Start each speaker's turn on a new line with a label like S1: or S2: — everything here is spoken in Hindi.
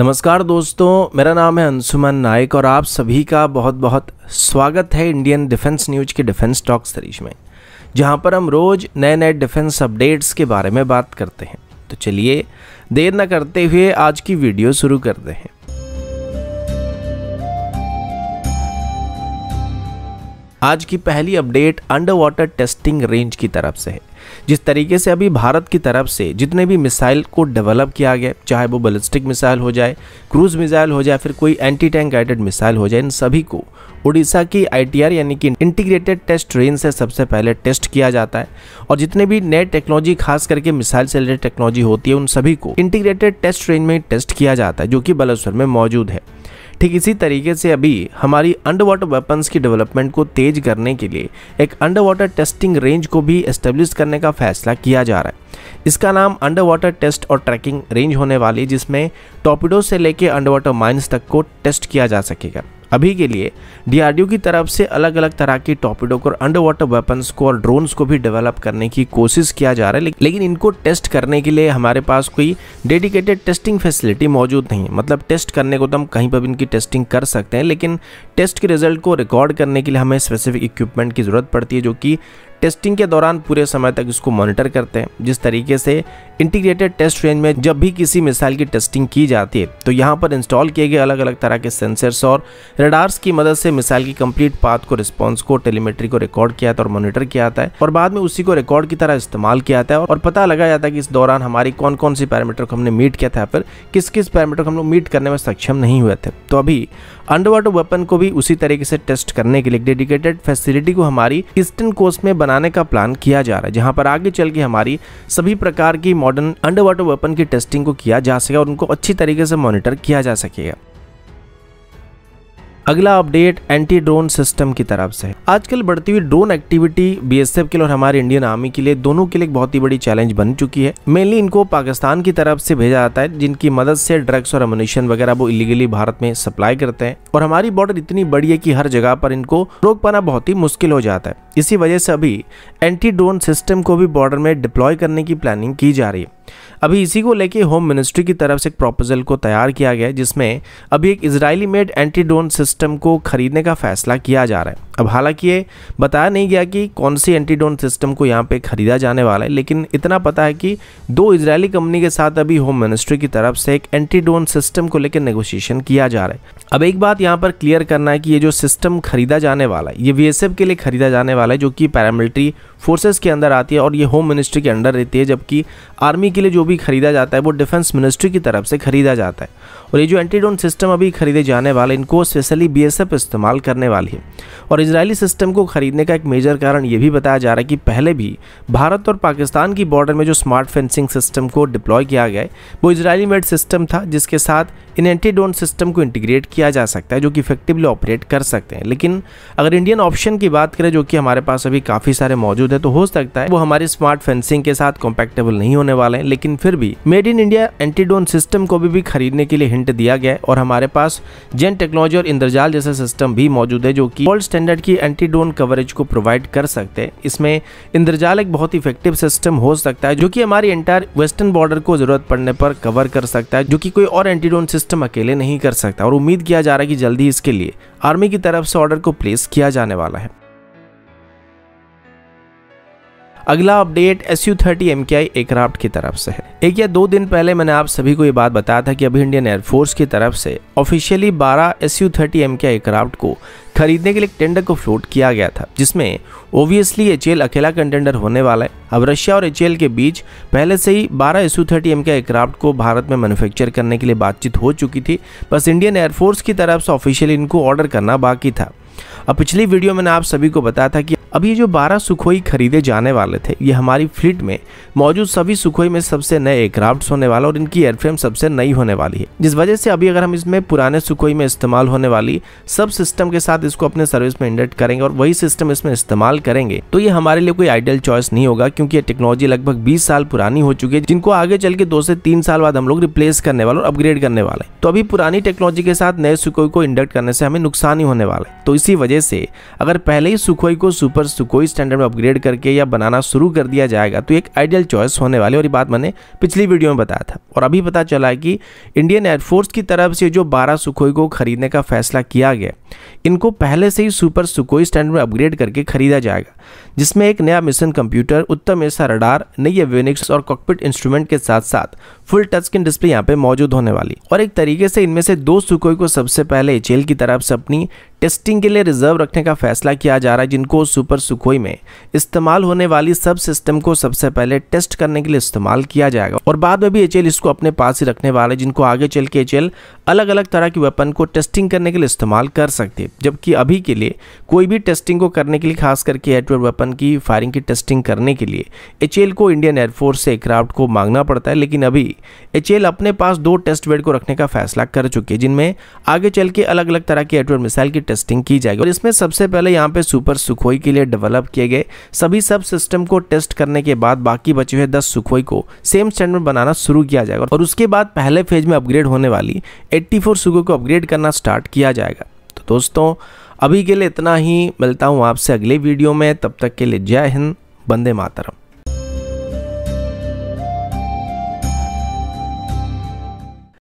S1: नमस्कार दोस्तों मेरा नाम है अंशुमन नायक और आप सभी का बहुत बहुत स्वागत है इंडियन डिफेंस न्यूज के डिफेंस टॉक सीरीज में जहां पर हम रोज नए नए डिफेंस अपडेट्स के बारे में बात करते हैं तो चलिए देर न करते हुए आज की वीडियो शुरू करते हैं आज की पहली update under water testing range की तरफ से है जिस तरीके से अभी भारत की तरफ से जितने भी मिसाइल को डेवलप किया गया चाहे वो बलिस्टिक मिसाइल हो जाए क्रूज मिसाइल हो जाए फिर कोई एंटी टैंक गाइडेड मिसाइल हो जाए इन सभी को उड़ीसा की आईटीआर यानी कि इंटीग्रेटेड टेस्ट रेंज से सबसे पहले टेस्ट किया जाता है और जितने भी नए टेक्नोलॉजी खास करके मिसाइल से रिलेटेड टेक्नोलॉजी होती है उन सभी को इंटीग्रेटेड टेस्ट रेंज में टेस्ट किया जाता है जो कि बलेश्वर में मौजूद है ठीक इसी तरीके से अभी हमारी अंडर वाटर वेपन्स की डेवलपमेंट को तेज करने के लिए एक अंडर वाटर टेस्टिंग रेंज को भी इस्टेब्लिश करने का फैसला किया जा रहा है इसका नाम अंडर वाटर टेस्ट और ट्रैकिंग रेंज होने वाली जिसमें टॉपिडो से लेकर अंडर वाटर माइन्स तक को टेस्ट किया जा सकेगा अभी के लिए डीआरडीओ की तरफ से अलग अलग तरह के टॉपिडो को अंडर वाटर वेपन्स को और ड्रोन्स को भी डेवलप करने की कोशिश किया जा रहा है लेकिन इनको टेस्ट करने के लिए हमारे पास कोई डेडिकेटेड टेस्टिंग फैसिलिटी मौजूद नहीं है मतलब टेस्ट करने को तो हम कहीं पर भी इनकी टेस्टिंग कर सकते हैं लेकिन टेस्ट के रिजल्ट को रिकॉर्ड करने के लिए हमें स्पेसिफिक इक्विपमेंट की ज़रूरत पड़ती है जो कि टेस्टिंग के दौरान पूरे समय तक इसको मॉनिटर करते हैं जिस तरीके से इंटीग्रेटेड टेस्ट रेंज में जब भी किसी मिसाइल की टेस्टिंग की जाती है तो यहाँ पर इंस्टॉल किए गए अलग अलग तरह के सेंसर्स और रेडार्स की मदद से मिसाइल की कंप्लीट पाथ को रिस्पॉन्स को टेलीमेट्री को रिकॉर्ड किया जाता है और मॉनिटर किया जाता है और बाद में उसी को रिकॉर्ड की तरह इस्तेमाल किया जाता है और पता लगाया जाता है कि इस दौरान हमारी कौन कौन सी पैरामीटर को हमने मीट किया था फिर किस किस पैरामीटर को हम लोग मीट करने में सक्षम नहीं हुए थे तो अभी अंडर वाटर वेपन को भी उसी तरीके से टेस्ट करने के लिए डेडिकेटेड फैसिलिटी को हमारी ईस्टर्न कोस्ट में बनाने का प्लान किया जा रहा है जहाँ पर आगे चल के हमारी सभी प्रकार की मॉडर्न अंडर वाटर वेपन की टेस्टिंग को किया जा सके और उनको अच्छी तरीके से मॉनिटर किया जा सकेगा अगला अपडेट एंटी ड्रोन सिस्टम की तरफ से आजकल बढ़ती हुई ड्रोन एक्टिविटी बीएसएफ के लिए और हमारे इंडियन आर्मी के लिए दोनों के लिए एक बहुत ही बड़ी चैलेंज बन चुकी है मेनली इनको पाकिस्तान की तरफ से भेजा जाता है जिनकी मदद से ड्रग्स और अमुनेशन वगैरह वो इलीगली भारत में सप्लाई करते हैं और हमारी बॉर्डर इतनी बड़ी है की हर जगह पर इनको रोक पाना बहुत ही मुश्किल हो जाता है इसी वजह से अभी एंटी ड्रोन सिस्टम को भी बॉर्डर में डिप्लॉय करने की प्लानिंग की जा रही है अभी इसी को लेके होम मिनिस्ट्री की तरफ से एक प्रोपोज़ल को तैयार किया गया जिसमें अभी एक Israeli made anti drone system को खरीदने का फैसला किया जा रहा है अब हालांकि ये बताया नहीं गया कि कौन सी एंटीडोन सिस्टम को यहाँ पे खरीदा जाने वाला है लेकिन इतना पता है कि दो इजरायली कंपनी के साथ अभी होम मिनिस्ट्री की तरफ से एक एंटीडोन सिस्टम को लेकर नेगोशिएशन किया जा रहा है अब एक बात यहाँ पर क्लियर करना है कि ये जो सिस्टम खरीदा जाने वाला है ये वी के लिए खरीदा जाने वाला है जो कि पैरामिलिट्री फोर्सेस के अंदर आती है और ये होम मिनिस्ट्री के अंडर रहती है जबकि आर्मी के लिए जो भी खरीदा जाता है वो डिफेंस मिनिस्ट्री की तरफ से खरीदा जाता है और ये जो एंटीडोन सिस्टम अभी खरीदे जाने वाले इनको स्पेशली बी इस्तेमाल करने वाली है और इजरायली सिस्टम को खरीदने का एक मेजर कारण यह भी बताया जा रहा है कि पहले भी भारत और पाकिस्तान की बॉर्डर में जो स्मार्ट फेंसिंग सिस्टम को डिप्लॉय किया गया वो इजरायली मेड सिस्टम था जिसके साथ इन एंटीडोन सिस्टम को इंटीग्रेट किया जा सकता है जो कि इफेक्टिवली ऑपरेट कर सकते हैं लेकिन अगर इंडियन ऑप्शन की बात करें जो कि हमारे पास अभी काफ़ी सारे मौजूद है तो हो सकता है वो हमारी स्मार्ट फेंसिंग के साथ कॉम्पैक्टेबल नहीं होने वाले हैं लेकिन फिर भी made in India anti drone system को भी, भी खरीदने के लिए हिंट दिया गया है और हमारे पास जेन टेक्नोलॉजी और इंद्रजाल जैसे सिस्टम भी मौजूद है जो कि वर्ल्ड स्टैंडर्ड 100 की एंटीडोन कवरेज को प्रोवाइड कर सकते हैं इसमें इंद्रजाल एक बहुत इफेक्टिव सिस्टम हो सकता है जो कि हमारी एंटायर वेस्टर्न बॉर्डर को जरूरत पड़ने पर कवर कर सकता है जो कि कोई और एंटीडोन सिस्टम अकेले नहीं कर सकता और उम्मीद किया जा रहा है कि जल्दी इसके लिए आर्मी की तरफ से ऑर्डर को प्लेस किया जाने वाला है अगला update S U thirty M K I aircraft की तरफ से है एक या दो दिन पहले मैंने आप सभी को ये बात बताया था कि अभी इंडियन एयरफोर्स की तरफ से officially 12 S U thirty M के एयरक्राफ्ट को खरीदने के लिए टेंडर को फ्लोट किया गया था जिसमें ओबियसली एच अकेला कंटेंडर होने वाला है अब रशिया और एच के बीच पहले से ही 12 एस यू थर्टी एम के एयरक्राफ्ट को भारत में मैन्युफैक्चर करने के लिए बातचीत हो चुकी थी बस इंडियन एयरफोर्स की तरफ से ऑफिशियली इनको ऑर्डर करना बाकी था अब पिछली वीडियो मैंने आप सभी को बताया था कि अब ये जो 12 सुखोई खरीदे जाने वाले थे ये हमारी फ्लीट में मौजूद सभी सुखोई में सबसे नए एयरक्राफ्ट होने वाला और इनकी एयरफ्रेम सबसे नई होने वाली है जिस वजह से अभी अगर हम इसमें पुराने सुखोई में इस्तेमाल होने वाली सब सिस्टम के साथ इसको अपने सर्विस में इंडक्ट करेंगे और वही सिस्टम इसमें इस्तेमाल करेंगे तो ये हमारे लिए कोई आइडियल चॉइस नहीं होगा क्योंकि ये टेक्नोलॉजी लगभग बीस साल पुरानी हो चुकी है जिनको आगे चल के दो से तीन साल बाद हम लोग रिप्लेस करने वाले और अपग्रेड करने वाले तो अभी पुरानी टेक्नोलॉजी के साथ नए सुखोई को इंडक्ट करने से हमें नुकसान ही होने वाला है तो इसी इसी वजह से अगर पहले ही सुखोई को सुपर सुखोई स्टैंडर्ड में अपग्रेड करके या बनाना शुरू कर दिया जाएगा तो एक आइडियल चॉइस होने वाली और ये बात मैंने पिछली वीडियो में बताया था और अभी पता चला कि इंडियन एयरफोर्स की तरफ से जो बारह सुखोई को खरीदने का फैसला किया गया इनको पहले से ही सुपर सुखोई स्टैंडर्ड में अपग्रेड करके खरीदा जाएगा जिसमें एक नया मिशन कंप्यूटर उत्तम ऐसा रडार नई एवेनिक्स और कॉकपिट इंस्ट्रूमेंट के साथ साथ फुल टच स्क्रीन डिस्प्ले यहाँ पे मौजूद होने वाली और एक तरीके से इनमें से दो सुखोई को सबसे पहले एच की तरफ से अपनी टेस्टिंग के लिए रिजर्व रखने का फैसला किया जा रहा है जिनको सुपर सुखोई में इस्तेमाल होने वाली सब सिस्टम को सबसे पहले टेस्ट करने के लिए इस्तेमाल किया जाएगा और बाद में भी एच इसको अपने पास ही रखने वाले जिनको आगे चल के एच अलग अलग तरह के वेपन को टेस्टिंग करने के लिए इस्तेमाल कर सकते जबकि अभी के लिए कोई भी टेस्टिंग को करने के लिए खास करके एटवेयर वेपन की फायरिंग की टेस्टिंग करने के लिए एच को इंडियन एयरफोर्स से एयरक्राफ्ट को मांगना पड़ता है लेकिन अभी एच अपने पास दो टेस्ट बेड को रखने का फैसला कर चुके हैं जिनमें आगे चल के अलग अलग तरह की एटवेयर मिसाइल की टेस्टिंग की जाएगी और इसमें सबसे पहले यहाँ पे सुपर सुखोई के लिए डेवलप किए गए सभी सब सिस्टम को टेस्ट करने के बाद बाकी बचे हुए दस सुखोई को सेम स्टैंड में बनाना शुरू किया जाएगा और उसके बाद पहले फेज में अपग्रेड होने वाली एट्टी फोर सुखोई को अपग्रेड करना स्टार्ट किया जाएगा तो दोस्तों अभी के लिए इतना ही मिलता हूँ आपसे अगले वीडियो में तब तक के लिए जय हिंद बंदे मातरम